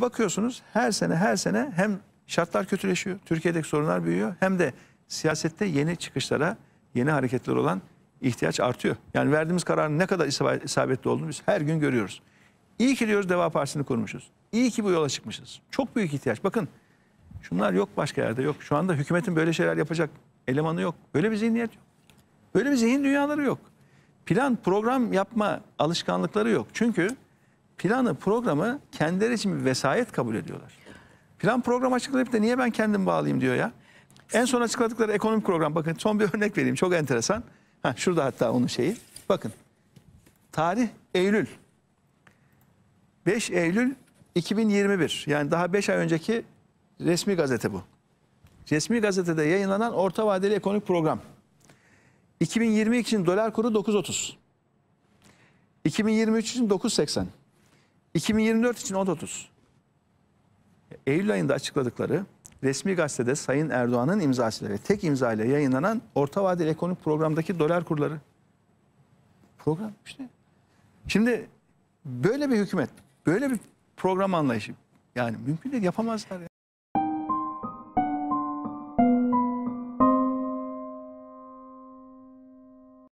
Bakıyorsunuz her sene her sene hem şartlar kötüleşiyor, Türkiye'deki sorunlar büyüyor hem de siyasette yeni çıkışlara, yeni hareketler olan ihtiyaç artıyor. Yani verdiğimiz kararın ne kadar isabetli olduğunu biz her gün görüyoruz. İyi ki diyoruz Deva Partisi'ni kurmuşuz. İyi ki bu yola çıkmışız. Çok büyük ihtiyaç. Bakın şunlar yok başka yerde yok. Şu anda hükümetin böyle şeyler yapacak elemanı yok. Böyle bir zihniyet yok. Böyle bir zihin dünyaları yok. Plan, program yapma alışkanlıkları yok. Çünkü planı, programı kendileri için bir vesayet kabul ediyorlar. Plan program açıklayıp da niye ben kendim bağlayayım diyor ya. En son açıkladıkları ekonomik program bakın son bir örnek vereyim çok enteresan. Ha, şurada hatta onun şeyi. Bakın tarih Eylül. 5 Eylül 2021 yani daha 5 ay önceki resmi gazete bu. Resmi gazetede yayınlanan orta vadeli ekonomik program. 2020 için dolar kuru 9.30. 2023 için 9.80. 2024 için o 30. Eylül ayında açıkladıkları resmi gazetede Sayın Erdoğan'ın imzasıyla ve tek imza ile yayınlanan orta vadeli ekonomik programdaki dolar kurları. Program işte. Şimdi böyle bir hükümet, böyle bir program anlayışı yani mümkün değil yapamazlar. Ya.